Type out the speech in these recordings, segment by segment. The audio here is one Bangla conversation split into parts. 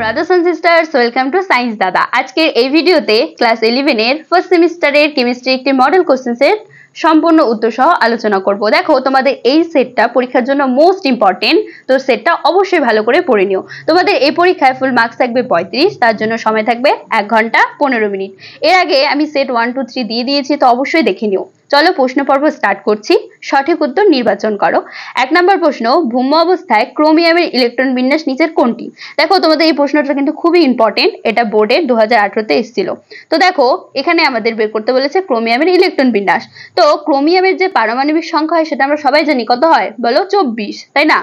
brothers and sisters welcome to science Dada আজকের এই ভিডিওতে ক্লাস ইলেভেনের ফার্স্ট সেমিস্টারের কেমিস্ট্রি একটি মডেল কোশ্চেন্সের সম্পূর্ণ উত্তর সহ আলোচনা করব দেখো তোমাদের এই সেটটা পরীক্ষার জন্য মোস্ট ইম্পর্টেন্ট তো সেটটা অবশ্যই ভালো করে পড়ে নিও তোমাদের এই পরীক্ষায় ফুল মার্কস থাকবে পঁয়ত্রিশ তার জন্য সময় থাকবে এক ঘন্টা পনেরো মিনিট এর আগে আমি সেট ওয়ান টু থ্রি দিয়ে দিয়েছি তো অবশ্যই দেখে নিও চলো প্রশ্ন পর্ব স্টার্ট করছি সঠিক উত্তর নির্বাচন করো এক নম্বর প্রশ্ন ভূম্য অবস্থায় ক্রোমিয়ামের ইলেকট্রন বিন্যাস নিচের কোনটি দেখো তোমাদের এই প্রশ্নটা কিন্তু খুবই ইম্পর্টেন্ট এটা বোর্ডের দু হাজার আঠারোতে এসেছিল তো দেখো এখানে আমাদের বের করতে বলেছে ক্রোমিয়ামের ইলেকট্রন বিন্যাস তো ক্রোমিয়ামের যে পারমাণবিক সংখ্যা হয় সেটা আমরা সবাই জানি কত হয় বলো চব্বিশ তাই না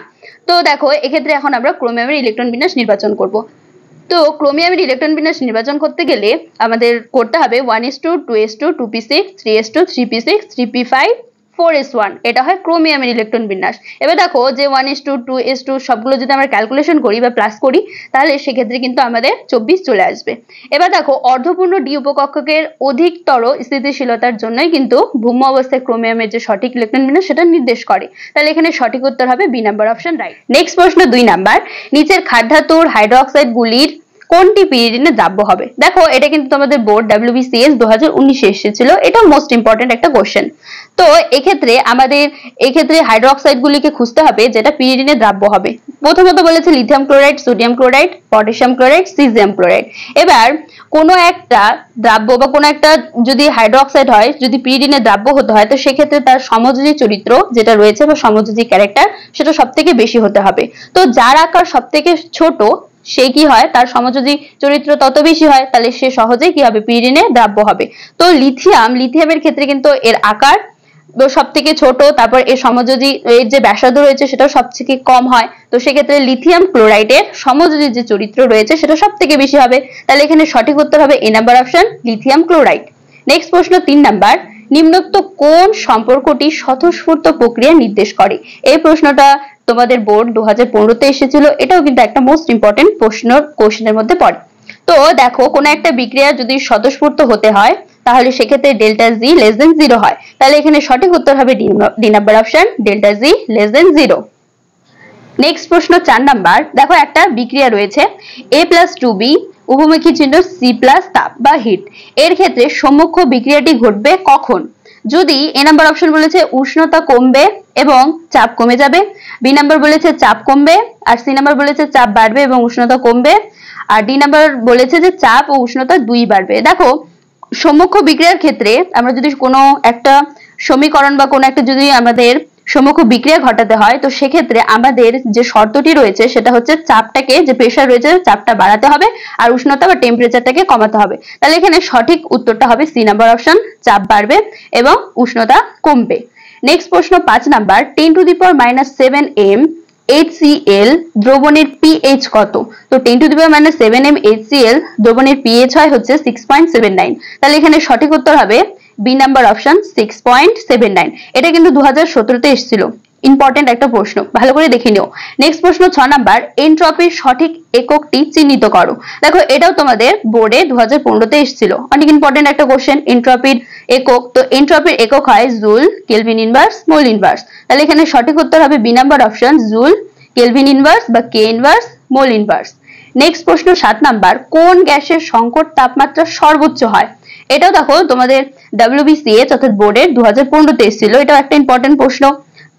তো দেখো এক্ষেত্রে এখন আমরা ক্রোমিয়ামের ইলেকট্রন বিন্যাস নির্বাচন করব তো ক্রোমিয়ামের ইলেকট্রন বিন্যাস নির্বাচন করতে গেলে আমাদের করতে হবে one S two two S two two P six three S two three P six three P five four S one এটা হয় ক্রোমিয়ামের ইলেকট্রন বিন্যাস এবার দেখো যে one 2s2 two two S two সবগুলো যদি আমরা ক্যালকুলেশন করি বা প্লাস করি তাহলে সেক্ষেত্রে কিন্তু আমাদের চব্বিশ চলে আসবে এবার দেখো অর্ধপূর্ণ ডি উপকক্ষকের অধিকতর স্থিতিশীলতার জন্যই কিন্তু ভূম অবস্থায় ক্রোমিয়ামের যে সঠিক ইলেকট্রন বিন্যাস সেটা নির্দেশ করে তাহলে এখানে সঠিক উত্তর হবে B number option right next প্রশ্ন দুই নাম্বার নিচের খাদ্যাতুর হাইড্রোক্সাইড গুলির কোনটি পিরিয়ডিনে দ্রাব্য হবে দেখো এটা কিন্তু তোমাদের বোর্ড ডাব্লিউবিসিএস দু হাজার এসেছিল এটা মোস্ট ইম্পর্টেন্ট একটা কোয়েশ্চেন তো এক্ষেত্রে আমাদের এক্ষেত্রে হাইড্রোক্সাইড গুলিকে খুঁজতে হবে যেটা পিরিয়ডিনে দ্রাব্য হবে প্রথমত বলেছে lithium chloride sodium chloride potassium chloride cesium chloride এবার কোনো একটা দ্রাব্য বা কোনো একটা যদি হাইড্রোক্সাইড হয় যদি পিরিডিনে দ্রাব্য হতে হয় তো সেক্ষেত্রে তার সমযোজী চরিত্র যেটা রয়েছে বা সমযোজী ক্যারেক্টার সেটা সব থেকে বেশি হতে হবে তো যার আকার সব থেকে ছোট সে কি হয় তার সমযোজী চরিত্র তত বেশি হয় তাহলে সে সহজে কি হবে পিরিনে দ্রাব্য হবে তো লিথিয়াম লিথিয়ামের ক্ষেত্রে কিন্তু এর আকার সব থেকে ছোট তারপর এর সমযোজী এর যে ব্যাসাদ রয়েছে সেটাও সব থেকে কম হয় তো সেক্ষেত্রে লিথিয়াম ক্লোরাইডের সমযোজী যে চরিত্র রয়েছে সেটা সব থেকে বেশি হবে তাহলে এখানে সঠিক উত্তর হবে A number option lithium chloride next প্রশ্ন তিন নাম্বার নিম্নোক্ত কোন সম্পর্কটি স্বতঃস্ফূর্ত প্রক্রিয়া নির্দেশ করে এই প্রশ্নটা তোমাদের বোর্ড দু হাজার পনেরোতে এসেছিল এটাও কিন্তু একটা মোস্ট ইম্পর্টেন্ট প্রশ্ন কোশ্চেনের মধ্যে পড়ে তো দেখো কোন একটা বিক্রিয়া যদি স্বতঃস্ফূর্ত হতে হয় তাহলে সেক্ষেত্রে delta G less than zero হয় তাহলে এখানে সঠিক উত্তর হবে D number option delta G less than zero next প্রশ্ন চার নাম্বার দেখো একটা বিক্রিয়া রয়েছে এ প্লাস টু বি উপমুখী চিহ্ন সি প্লাস তাপ বা হিট এর ক্ষেত্রে সম্মুখ বিক্রিয়াটি ঘটবে কখন যদি এ নাম্বার অপশন বলেছে উষ্ণতা কমবে এবং চাপ কমে যাবে বি নাম্বার বলেছে চাপ কমবে আর সি নাম্বার বলেছে চাপ বাড়বে এবং উষ্ণতা কমবে আর ডি নাম্বার বলেছে যে চাপ ও উষ্ণতা দুই বাড়বে দেখো সম্মুখ বিক্রিয়ার ক্ষেত্রে আমরা যদি কোনো একটা সমীকরণ বা কোনো একটা যদি আমাদের সমুখ বিক্রিয়া ঘটাতে হয় তো সেক্ষেত্রে আমাদের যে শর্তটি রয়েছে সেটা হচ্ছে চাপটাকে যে প্রেশার রয়েছে চাপটা বাড়াতে হবে আর উষ্ণতা বা টেম্পারেচারটাকে কমাতে হবে তাহলে এখানে সঠিক উত্তরটা হবে সি নাম্বার অপশন চাপ বাড়বে এবং উষ্ণতা কমবে নেক্সট প্রশ্ন পাঁচ number ten to the power minus seven M HCl দ্রবণের পিএইচ কত তো ten to the power minus seven M HCl দ্রবণের pH হয় হচ্ছে সিক্স পয়েন্ট সেভেন নাইন তাহলে এখানে সঠিক উত্তর হবে B number option six point seven nine এটা কিন্তু দু হাজার সতেরোতে এসেছিল ইম্পর্টেন্ট একটা প্রশ্ন ভালো করে দেখে নিও নেক্সট প্রশ্ন ছ নাম্বার এন্ট্রপির সঠিক এককটি চিহ্নিত করো দেখো এটাও তোমাদের বোর্ডে দু হাজার পনেরোতে এসেছিল অনেক ইম্পর্টেন্ট একটা কোশ্চেন এনট্রপির একক তো এন্ট্রপির একক হয় joule kelvin inverse mole inverse তাহলে এখানে সঠিক উত্তর হবে B number option joule kelvin inverse বা K inverse mole inverse next প্রশ্ন সাত নাম্বার কোন গ্যাসের সংকট তাপমাত্রা সর্বোচ্চ হয় এটাও দেখো তোমাদের ডাব্লিউবিসিএস অর্থাৎ বোর্ডের দু হাজার পনেরোতে এসেছিল এটাও একটা ইম্পর্টেন্ট প্রশ্ন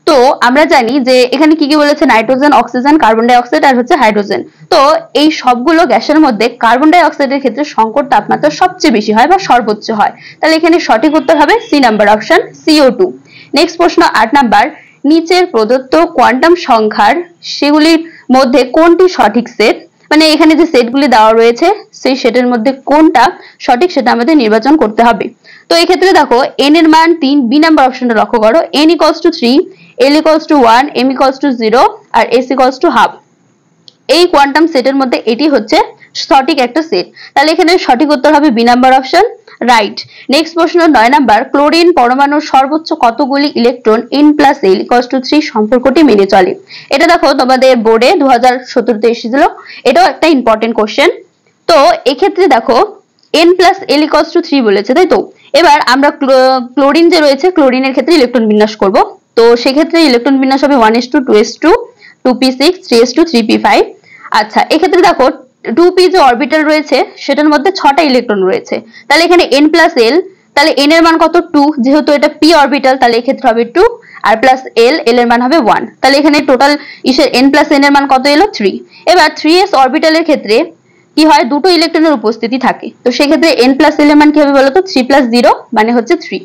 তো আমরা জানি যে এখানে কি কি বলেছে নাইট্রোজেন অক্সিজেন কার্বন ডাইঅক্সাইড আর হচ্ছে হাইড্রোজেন তো এই সবগুলো গ্যাসের মধ্যে কার্বন ডাইঅক্সাইডের ক্ষেত্রে সংকট তাপমাত্রা সবচেয়ে বেশি হয় বা সর্বোচ্চ হয় তাহলে এখানে সঠিক উত্তর হবে C number option CO two next প্রশ্ন আট নাম্বার নিচের প্রদত্ত কোয়ান্টাম সংখ্যার সেগুলির মধ্যে কোনটি সঠিক সেট মানে এখানে যে সেটগুলি দেওয়া রয়েছে সেই সেটের মধ্যে কোনটা সঠিক সেটা আমাদের নির্বাচন করতে হবে তো এক্ষেত্রে দেখো এন এর মান তিন বি নাম্বার অপশনটা লক্ষ্য করো n equals to three l equals to one m equals to zero আর এস ইকস টু হাফ এই কোয়ান্টাম সেটের মধ্যে এটি হচ্ছে সঠিক একটা সেট তাহলে এখানে সঠিক উত্তর হবে B number option right next প্রশ্ন নয় নাম্বার ক্লোরিন পরমাণুর সর্বোচ্চ কতগুলি electron n plus l equals to three সম্পর্কটি মেনে চলে এটা দেখো তোমাদের বোর্ডে দু হাজার সতেরোতে এসেছিল এটাও একটা ইম্পর্টেন্ট কোশ্চেন তো এক্ষেত্রে দেখো n plus l equals to three বলেছে তাই তো এবার আমরা ক্লোরিন যে রয়েছে ক্লোরিনের ক্ষেত্রে ইলেকট্রন বিন্যাস করব তো সেক্ষেত্রে ইলেকট্রন বিন্যাস হবে one S two two S two two P six three S two three P five আচ্ছা এক্ষেত্রে দেখো টু পি যে অরবিটাল রয়েছে সেটার মধ্যে ছটা ইলেকট্রন রয়েছে তাহলে এখানে এন প্লাস এল তাহলে এন এর মান কত টু যেহেতু এটা পি অরবিটাল তাহলে এক্ষেত্রে হবে টু আর প্লাস এল এল এর মান হবে ওয়ান তাহলে এখানে টোটাল ইসের এন প্লাস এন এর মান কত এলো থ্রি এবার থ্রি এস অরবিটালের ক্ষেত্রে কি হয় দুটো ইলেকট্রনের উপস্থিতি থাকে তো সেক্ষেত্রে এন প্লাস এল এর মান কি হবে বলতো থ্রি প্লাস জিরো মানে হচ্ছে থ্রি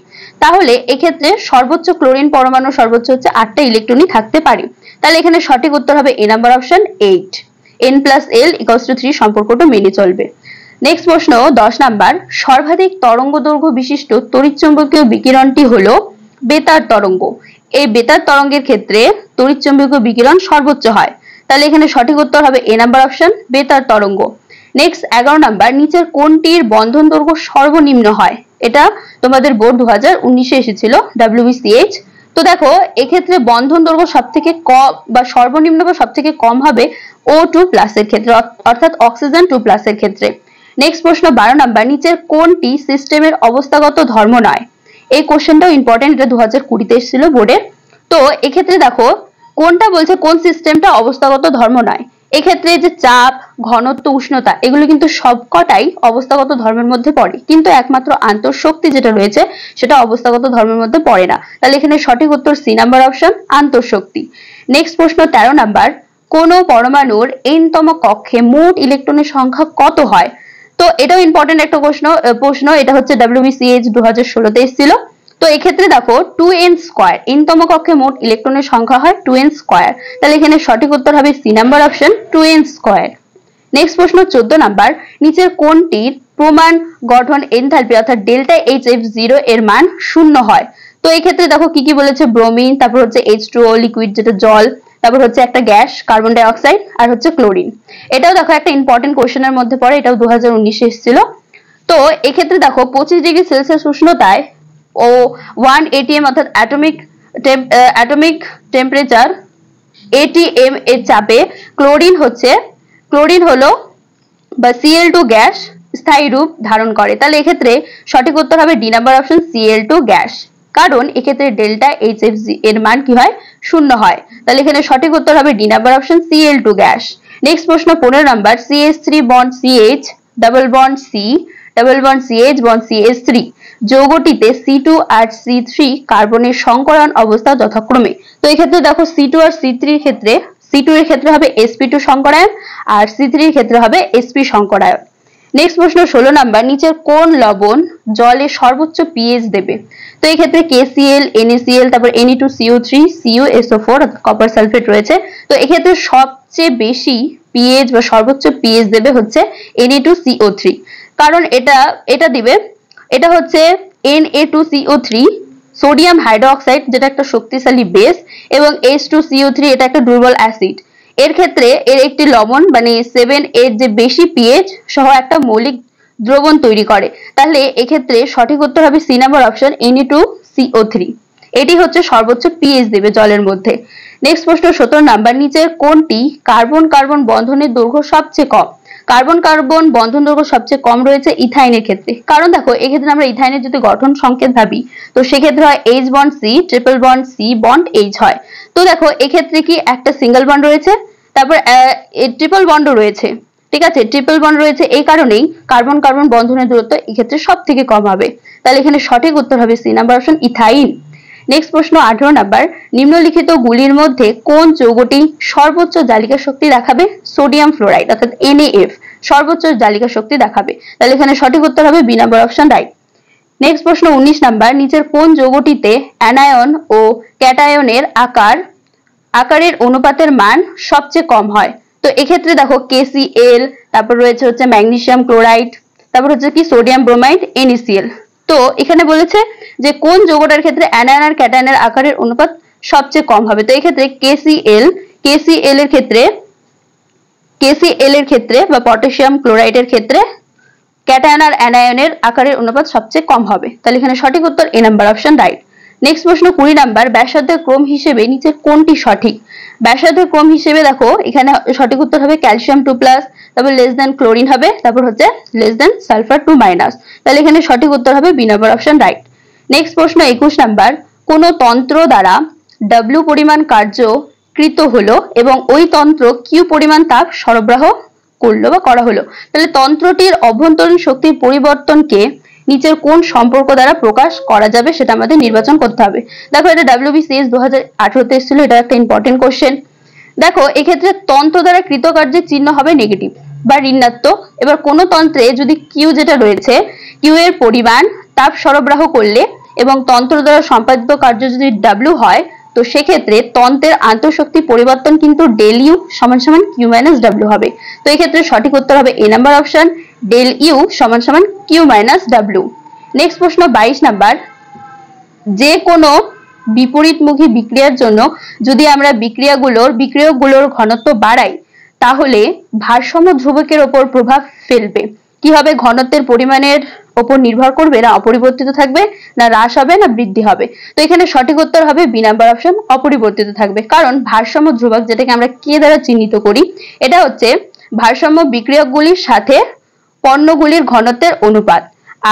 তাহলে এক্ষেত্রে সর্বোচ্চ ক্লোরিন পরমাণু সর্বোচ্চ হচ্ছে আটটা ইলেকট্রনই থাকতে পারে তাহলে এখানে সঠিক উত্তর হবে A number option eight n plus l equals to three সম্পর্কটা মেনে চলবে নেক্সট প্রশ্ন দশ নাম্বার সর্বাধিক তরঙ্গ দৈর্ঘ্য বিশিষ্ট তড়িৎচুম্বকীয় বিকিরণটি হল বেতার তরঙ্গ এই বেতার তরঙ্গের ক্ষেত্রে তড়িৎচুম্বকীয় বিকিরণ সর্বোচ্চ হয় তাহলে এখানে সঠিক উত্তর হবে এ নাম্বার অপশন বেতার তরঙ্গ নেক্সট এগারো নাম্বার নিচের কোনটির বন্ধন দৈর্ঘ্য সর্বনিম্ন হয় এটা তোমাদের বোর্ড দু হাজার উনিশে এসেছিল ডাব্লিউবিসিএইচ তো দেখো এক্ষেত্রে বন্ধন দৈর্ঘ্য সব থেকে কম বা সর্বনিম্ন বা সব থেকে কম হবে ও টু প্লাসের ক্ষেত্রে অর্থাৎ অক্সিজেন টু প্লাস এর ক্ষেত্রে নেক্সট প্রশ্ন বারো নাম্বার নিচের কোনটি সিস্টেমের অবস্থাগত ধর্ম নয় এই কোশ্চেনটাও ইম্পর্টেন্ট এটা দু হাজার কুড়িতে এসেছিল বোর্ডে তো এক্ষেত্রে দেখো কোনটা বলছে কোন সিস্টেমটা অবস্থাগত ধর্ম নয় এক্ষেত্রে যে চাপ ঘনত্ব উষ্ণতা এগুলো কিন্তু সবকটাই অবস্থাগত ধর্মের মধ্যে পড়ে কিন্তু একমাত্র আন্তঃশক্তি যেটা রয়েছে সেটা অবস্থাগত ধর্মের মধ্যে পড়ে না তাহলে এখানে সঠিক উত্তর সি নাম্বার অপশন আন্তঃশক্তি নেক্সট প্রশ্ন তেরো নাম্বার কোন পরমাণুর এনতম কক্ষে মোট ইলেকট্রনের সংখ্যা কত হয় তো এটাও ইম্পর্টেন্ট একটা প্রশ্ন প্রশ্ন এটা হচ্ছে ডাব্লিউবিসিএইচ দু হাজার ষোলোতে এসেছিল তো এক্ষেত্রে দেখো টু এন স্কোয়ার এনতম কক্ষে মোট ইলেকট্রনের সংখ্যা হয় টু এন স্কোয়ার তাহলে এখানে সঠিক উত্তর হবে C number option two n square next প্রশ্ন চোদ্দ নাম্বার নিচের কোনটির প্রমাণ গঠন এনথালপি অর্থাৎ ডেল্টা এইচ এফ জিরো এর মান শূন্য হয় তো এক্ষেত্রে দেখো কি কি বলেছে ব্রোমিন তারপর হচ্ছে এইচ টু লিকুইড যেটা জল তারপর হচ্ছে একটা গ্যাস কার্বন ডাই অক্সাইড আর হচ্ছে ক্লোরিন এটাও দেখো একটা ইম্পর্টেন্ট কোয়েশ্চেনের মধ্যে পড়ে এটাও দু উনিশে এসেছিল তো এক্ষেত্রে দেখো পঁচিশ ডিগ্রি সেলসিয়াস উষ্ণতায় ও ওয়ান এটিএম অর্থাৎ অ্যাটমিক অ্যাটমিক টেম্পারেচার এটিএম এর চাপে ক্লোরিন হচ্ছে ক্লোরিন হলো বা সিএল টু গ্যাস স্থায়ী রূপ ধারণ করে তাহলে এক্ষেত্রে সঠিক উত্তর হবে D number option Cl two gas কারণ এক্ষেত্রে ডেল্টা এইচ এফ এর মান কি হয় শূন্য হয় তাহলে এখানে সঠিক উত্তর হবে D number option Cl two gas next প্রশ্ন পনেরো number CH three bond CH double bond C double bond CH bond CH three যৌগটিতে সি টু আর সি থ্রি কার্বনের সংকরণ অবস্থা যথাক্রমে তো এক্ষেত্রে দেখো সি টু আর সি থ্রির ক্ষেত্রে সি টু এর ক্ষেত্রে হবে এসপি টু সংকরায়ন আর সি থ্রির ক্ষেত্রে হবে এসপি সংকরায়ন নেক্সট প্রশ্ন ষোলো নাম্বার নিচের কোন লবণ জলে সর্বোচ্চ পিএইচ দেবে তো এই ক্ষেত্রে কেসিএল এনএসিএল তারপর NE two CO three CO SO four copper sulphate রয়েছে তো এক্ষেত্রে সবচেয়ে বেশি পিএইচ বা সর্বোচ্চ পিএইচ দেবে হচ্ছে এনই টু সিও থ্রি কারণ এটা এটা দিবে এটা হচ্ছে N A two CO three sodium hydroxide যেটা একটা শক্তিশালী বেস এবং এইচ টু সিও থ্রি এটা একটা দুর্বল অ্যাসিড এর ক্ষেত্রে এর একটি লবণ মানে সেভেন এর যে বেশি পিএইচ সহ একটা মৌলিক দ্রবণ তৈরি করে তাহলে এক্ষেত্রে সঠিক উত্তর হবে সি নাম্বার অপশন এনই টু সিও থ্রি এটি হচ্ছে সর্বোচ্চ পিএইচ দেবে জলের মধ্যে নেক্সট প্রশ্ন সতেরো নাম্বার নিচের কোনটি কার্বন কার্বন বন্ধনের দৈর্ঘ্য সবচেয়ে কম কার্বন কার্বন বন্ধন দৈর্ঘ্য সবচেয়ে কম রয়েছে ইথাইনের ক্ষেত্রে কারণ দেখো এক্ষেত্রে আমরা ইথাইনের যদি গঠন সংকেত ভাবি তো সেক্ষেত্রে হয় H bond C triple bond C bond H হয় তো দেখো এক্ষেত্রে কি একটা সিঙ্গেল বন্ড রয়েছে তারপর ট্রিপল বন্ডও রয়েছে ঠিক আছে ট্রিপল বন্ড রয়েছে এই কারণেই কার্বন কার্বন বন্ধনের দূরত্ব এক্ষেত্রে সব থেকে কম হবে তাহলে এখানে সঠিক উত্তর হবে C number option ethyne next প্রশ্ন আঠারো নাম্বার নিম্নলিখিত গুলির মধ্যে কোন যৌগটি সর্বোচ্চ জালিকা শক্তি দেখাবে সোডিয়াম ফ্লোরাইড অর্থাৎ এনএএফ সর্বোচ্চ জালিকা শক্তি দেখাবে তাহলে এখানে সঠিক উত্তর হবে B number option right next প্রশ্ন উনিশ নাম্বার নিচের কোন যৌগটিতে অ্যানায়ন ও ক্যাটায়নের আকার আকারের অনুপাতের মান সবচেয়ে কম হয় তো এক্ষেত্রে দেখো কেসিএল তারপর রয়েছে হচ্ছে ম্যাগনেসিয়াম ক্লোরাইড তারপর হচ্ছে কি সোডিয়াম ব্রোমাইড এনএসিএল তো এখানে বলেছে যে কোন যৌগটার ক্ষেত্রে অ্যানায়ন আর ক্যাটায়নের আকারের অনুপাত সবচেয়ে কম হবে তো এই ক্ষেত্রে কেসিএল কেসিএল এর ক্ষেত্রে কেসিএল এর ক্ষেত্রে বা পটাশিয়াম ক্লোরাইডের ক্ষেত্রে ক্যাটায়ন আর অ্যানায়নের আকারের অনুপাত সবচেয়ে কম হবে তাহলে এখানে সঠিক উত্তর A number option right next প্রশ্ন কুড়ি নাম্বার ব্যাসার্ধের ক্রম হিসেবে নিচের কোনটি সঠিক ব্যাসার্ধের ক্রম হিসেবে দেখো এখানে সঠিক উত্তর হবে ক্যালসিয়াম টু প্লাস তারপর লেস দেন ক্লোরিন হবে তারপর হচ্ছে less than sulphur two minus তাহলে এখানে সঠিক উত্তর হবে B number option right next প্রশ্ন একুশ নাম্বার কোন তন্ত্র দ্বারা ডাব্লিউ পরিমাণ কার্য কৃত হলো এবং ওই তন্ত্র কিউ পরিমাণ তাপ সরবরাহ করলো বা করা হলো তাহলে তন্ত্রটির অভ্যন্তরীণ শক্তির পরিবর্তনকে নিচের কোন সম্পর্ক দ্বারা প্রকাশ করা যাবে সেটা আমাদের নির্বাচন করতে হবে দেখো এটা ডাব্লিউবিসিএস দু হাজার আঠারোতে এসেছিল এটা একটা ইম্পর্টেন্ট কোশ্চেন দেখো এক্ষেত্রে তন্ত্র দ্বারা কৃতকার্যের চিহ্ন হবে নেগেটিভ বা ঋণাত্মক এবার কোনো তন্ত্রে যদি কিউ যেটা রয়েছে কিউ এর পরিমাণ তাপ সরবরাহ করলে এবং তন্ত্র দ্বারা সম্পাদিত কার্য যদি ডাব্লিউ হয় তো সেক্ষেত্রে তন্ত্রের আন্তঃশক্তি পরিবর্তন কিন্তু ডেলিউ সমান সমান কিউ মাইনাস ডাব্লিউ হবে তো এক্ষেত্রে সঠিক উত্তর হবে A number option del U সমান সমান কিউ মাইনাস ডাব্লিউ নেক্সট প্রশ্ন বাইশ নাম্বার যে কোনো বিপরীতমুখী বিক্রিয়ার জন্য যদি আমরা বিক্রিয়াগুলোর বিক্রিয়কগুলোর ঘনত্ব বাড়াই তাহলে ভারসাম্য ধ্রুবকের ওপর প্রভাব ফেলবে কি হবে ঘনত্বের পরিমাণের উপর নির্ভর করবে না অপরিবর্তিত থাকবে না হ্রাস হবে না বৃদ্ধি হবে তো এখানে সঠিক উত্তর হবে বি নাম্বার অপশন অপরিবর্তিত থাকবে কারণ ভারসাম্য ধ্রুবক যেটাকে আমরা কে দ্বারা চিহ্নিত করি এটা হচ্ছে ভারসাম্য বিক্রিয়কগুলির সাথে পণ্যগুলির ঘনত্বের অনুপাত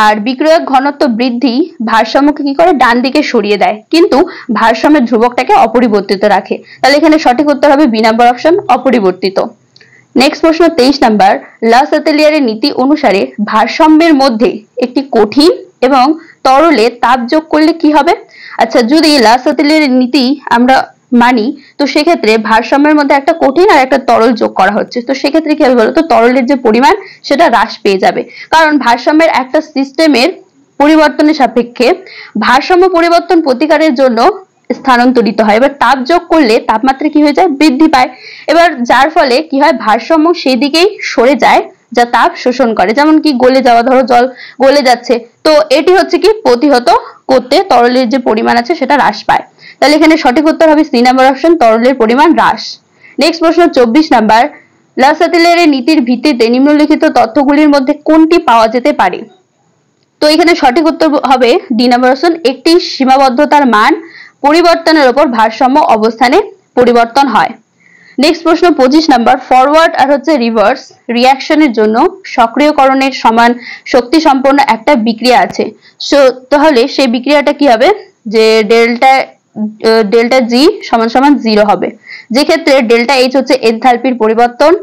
আর বিক্রয়ক ঘনত্ব বৃদ্ধি ভারসাম্যকে কি করে ডান দিকে সরিয়ে দেয় কিন্তু ভারসাম্যের ধ্রুবকটাকে অপরিবর্তিত রাখে তাহলে এখানে সঠিক উত্তর হবে বি নাম্বার অপশন অপরিবর্তিত নেক্সট প্রশ্ন তেইশ নাম্বার লাস এতেলিয়ারের নীতি অনুসারে ভারসাম্যের মধ্যে একটি কঠিন এবং তরলে তাপ যোগ করলে কি হবে আচ্ছা যদি লাস এতেলিয়ারের নীতি আমরা মানি তো সেক্ষেত্রে ভারসাম্যের মধ্যে একটা কঠিন আর একটা তরল যোগ করা হচ্ছে তো সেক্ষেত্রে কি হবে বলতো তরলের যে পরিমাণ সেটা হ্রাস পেয়ে যাবে কারণ ভারসাম্যের একটা সিস্টেমের পরিবর্তনের সাপেক্ষে ভারসাম্য পরিবর্তন প্রতিকারের জন্য স্থানান্তরিত হয় এবার তাপ যোগ করলে তাপমাত্রা কি হয়ে যায় বৃদ্ধি পায় এবার যার ফলে কি হয় ভারসাম্য সেই দিকেই সরে যায় যা তাপ শোষণ করে যেমন কি গলে যাওয়া ধরো জল গলে যাচ্ছে তো এটি হচ্ছে কি প্রতিহত করতে তরলের যে পরিমাণ আছে সেটা হ্রাস পায় তাহলে এখানে সঠিক উত্তর হবে সি নাম্বার অপশন তরলের পরিমাণ হ্রাস নেক্সট প্রশ্ন চব্বিশ নাম্বার লাসাতিলের নীতির ভিত্তিতে নিম্নলিখিত তথ্যগুলির মধ্যে কোনটি পাওয়া যেতে পারে তো এখানে সঠিক উত্তর হবে ডি নাম্বার অপশন একটি সীমাবদ্ধতার মান পরিবর্তনের ওপর ভারসাম্য অবস্থানে পরিবর্তন হয় নেক্সট প্রশ্ন পঁচিশ নাম্বার ফরওয়ার্ড আর হচ্ছে রিভার্স রিয়াকশনের জন্য সক্রিয়করণের সমান শক্তি সম্পন্ন একটা বিক্রিয়া আছে সো তাহলে সেই বিক্রিয়াটা কি হবে যে ডেল্টা ডেল্টা জি সমান সমান জিরো হবে যেক্ষেত্রে ডেল্টা এইচ হচ্ছে এনথালপির পরিবর্তন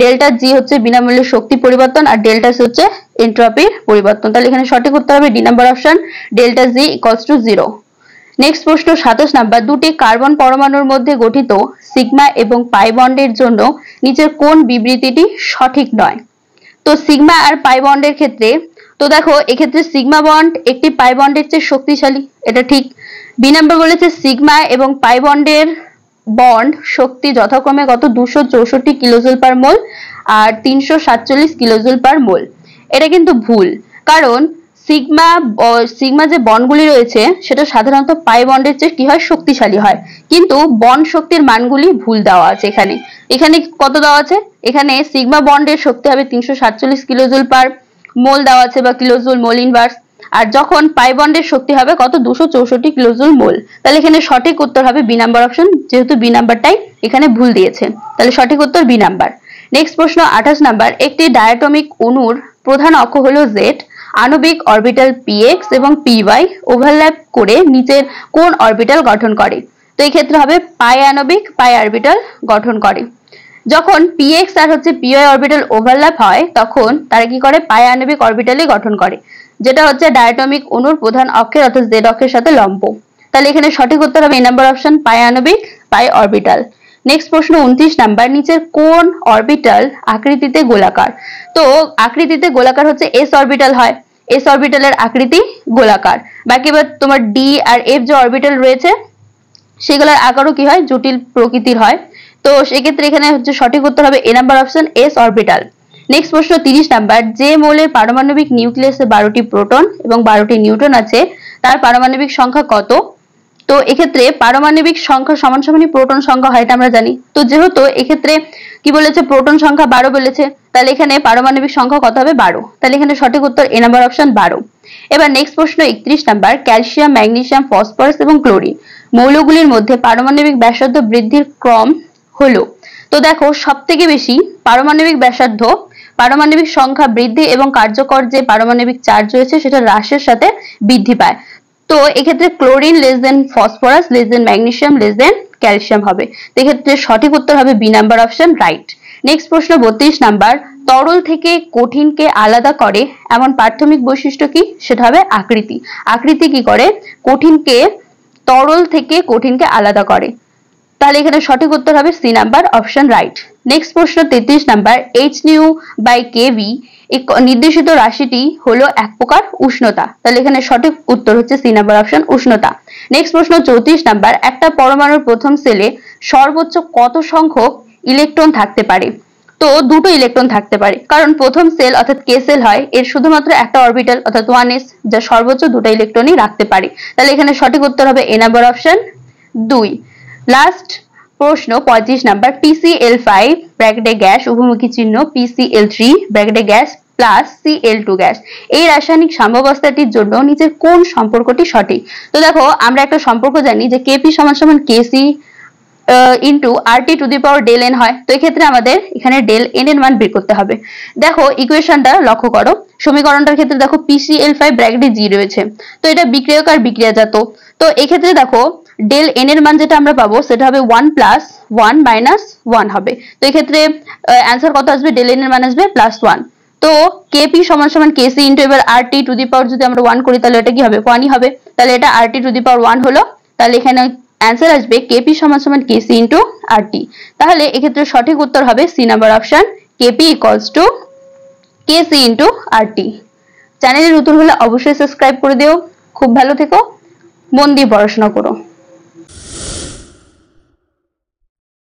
ডেল্টা জি হচ্ছে বিনামূল্যে শক্তি পরিবর্তন আর ডেল্টা সি হচ্ছে এন্ট্রপির পরিবর্তন তাহলে এখানে সঠিক উত্তর হবে D number option delta G equals to zero next প্রশ্ন সাতাশ নাম্বার দুটি কার্বন পরমাণুর মধ্যে গঠিত সিগমা এবং পাই বন্ডের জন্য নিচের কোন বিবৃতিটি সঠিক নয় তো সিগমা আর পাই বন্ডের ক্ষেত্রে তো দেখো এক্ষেত্রে সিগমা বন্ড একটি পাই বন্ডের চেয়ে শক্তিশালী এটা ঠিক বি নাম্বার বলেছে সিগমা এবং পাই বন্ডের বন্ড শক্তি যথাক্রমে কত দুশো চৌষট্টি কিলোজুল পার মোল আর তিনশো সাতচল্লিশ কিলোজুল পার মোল এটা কিন্তু ভুল কারণ সিগমা সিগমা যে বনগুলি রয়েছে সেটা সাধারণত পাই বন্ডের চেয়ে কি হয় শক্তিশালী হয় কিন্তু বন শক্তির মানগুলি ভুল দেওয়া আছে এখানে এখানে কত দেওয়া আছে এখানে সিগমা বন্ডের শক্তি হবে তিনশো সাতচল্লিশ কিলোজুল পার মোল দেওয়া আছে বা কিলোজুল মোল ইনভার্স আর যখন পাই বন্ডের শক্তি হবে কত দুশো চৌষট্টি কিলোজুল মোল তাহলে এখানে সঠিক উত্তর হবে বি নাম্বার অপশন যেহেতু বি নাম্বারটাই এখানে ভুল দিয়েছে তাহলে সঠিক উত্তর বি নাম্বার নেক্সট প্রশ্ন আঠাশ নাম্বার একটি ডায়াটমিক অণুর প্রধান অক্ষ হল জেড আণবিক অরবিটাল পিএক্স এবং পিওয়াই ওভারল্যাপ করে নিচের কোন অরবিটাল গঠন করে তো এই ক্ষেত্রে হবে পাই আণবিক পাই অরবিটাল গঠন করে যখন পিএক্স আর হচ্ছে পিওয়াই অরবিটাল ওভারল্যাপ হয় তখন তারা কি করে পায় আণবিক অরবিটালই গঠন করে যেটা হচ্ছে ডায়াটমিক অণুর প্রধান অক্ষের অর্থাৎ জেড অক্ষের সাথে লম্ব তাহলে এখানে সঠিক উত্তর হবে এই নাম্বার অপশন পায় আণবিক পাই অরবিটাল নেক্সট প্রশ্ন উনত্রিশ নাম্বার নিচের কোন অরবিটাল আকৃতিতে গোলাকার তো আকৃতিতে গোলাকার হচ্ছে এস অরবিটাল হয় এস অরবিটালের আকৃতি গোলাকার বাকি এবার তোমার ডি আর এফ যে অরবিটাল রয়েছে সেগুলোর আকারও কি হয় জটিল প্রকৃতির হয় তো সেক্ষেত্রে এখানে হচ্ছে সঠিক উত্তর হবে A number option S orbital next প্রশ্ন তিরিশ নাম্বার যে মৌলের পারমাণবিক নিউক্লিয়াসে বারোটি প্রোটন এবং বারোটি নিউটন আছে তার পারমাণবিক সংখ্যা কত তো এক্ষেত্রে পারমাণবিক সংখ্যা সমান সমানই প্রোটন সংখ্যা হয় এটা আমরা জানি তো যেহেতু এক্ষেত্রে কি বলেছে প্রোটন সংখ্যা বারো বলেছে তাহলে এখানে পারমাণবিক সংখ্যা কত হবে বারো তাহলে এখানে সঠিক উত্তর এ নাম্বার অপশন বারো এবার নেক্সট প্রশ্ন একত্রিশ নাম্বার ক্যালসিয়াম ম্যাগনেসিয়াম ফসফরাস এবং ক্লোরিন মৌলগুলির মধ্যে পারমাণবিক ব্যাসার্ধ বৃদ্ধির ক্রম হলো তো দেখো সব থেকে বেশি পারমাণবিক ব্যাসার্ধ পারমাণবিক সংখ্যা বৃদ্ধি এবং কার্যকর যে পারমাণবিক চার্জ রয়েছে সেটা হ্রাসের সাথে বৃদ্ধি পায় তো এক্ষেত্রে chlorine less than phosphorus less than magnesium less than calcium হবে এক্ষেত্রে সঠিক উত্তর হবে B number option right next প্রশ্ন বত্রিশ নাম্বার তরল থেকে কঠিনকে আলাদা করে এমন প্রাথমিক বৈশিষ্ট্য কি সেটা হবে আকৃতি আকৃতি কি করে কঠিনকে তরল থেকে কঠিনকে আলাদা করে তাহলে এখানে সঠিক উত্তর হবে C number option right next প্রশ্ন তেত্রিশ নাম্বার এইচ নিউ বাই কেভি নির্দেশিত রাশিটি হলো এক প্রকার উষ্ণতা তাহলে এখানে সঠিক উত্তর হচ্ছে সি নাম্বার অপশন উষ্ণতা নেক্সট প্রশ্ন চৌত্রিশ নাম্বার একটা পরমাণুর প্রথম সেলে সর্বোচ্চ কত সংখ্যক ইলেকট্রন থাকতে পারে তো দুটো ইলেকট্রন থাকতে পারে কারণ প্রথম সেল অর্থাৎ কে সেল হয় এর শুধুমাত্র একটা অরবিটাল অর্থাৎ ওয়ান এস যা সর্বোচ্চ দুটো ইলেকট্রনই রাখতে পারে তাহলে এখানে সঠিক উত্তর হবে এ নাম্বার অপশন দুই লাস্ট প্রশ্ন পঁয়ত্রিশ নাম্বার পিসিএল ফাইভ ব্র্যাকেটে গ্যাস উপমুখী চিহ্ন পিসিএল থ্রি ব্র্যাকেটে gas plus CL two gas এই রাসায়নিক সাম্যাবস্থাটির জন্য নিচের কোন সম্পর্কটি সঠিক তো দেখো আমরা একটা সম্পর্ক জানি যে কেপি সমান সমান KC into R T to the power del N হয় তো এক্ষেত্রে আমাদের এখানে ডেল এন এর মান বের করতে হবে দেখো ইকুয়েশনটা লক্ষ্য করো সমীকরণটার ক্ষেত্রে দেখো পিসিএল ফাইভ ব্র্যাকেটে জি রয়েছে তো এটা বিক্রিয়ক আর বিক্রিয়াজাত তো এক্ষেত্রে দেখো ডেল এন এর মান যেটা আমরা পাবো সেটা হবে one plus one minus one হবে তো এক্ষেত্রে অ্যান্সার কত আসবে ডেল এন এর মান আসবে প্লাস ওয়ান তো কেপি সমান সমান কেসি ইন্টু এবার আর টি টু দি পাওয়ার যদি আমরা ওয়ান করি তাহলে এটা কি হবে ওয়ানই হবে তাহলে এটা আর T to the power one হলো তাহলে এখানে অ্যান্সার আসবে কেপি সমান সমান কেসি ইন্টু আর টি তাহলে এক্ষেত্রে সঠিক উত্তর হবে C number option KP equals to KC into R T চ্যানেলের নতুন হলে অবশ্যই সাবস্ক্রাইব করে দিও খুব ভালো থেকো মন দিয়ে পড়াশোনা করো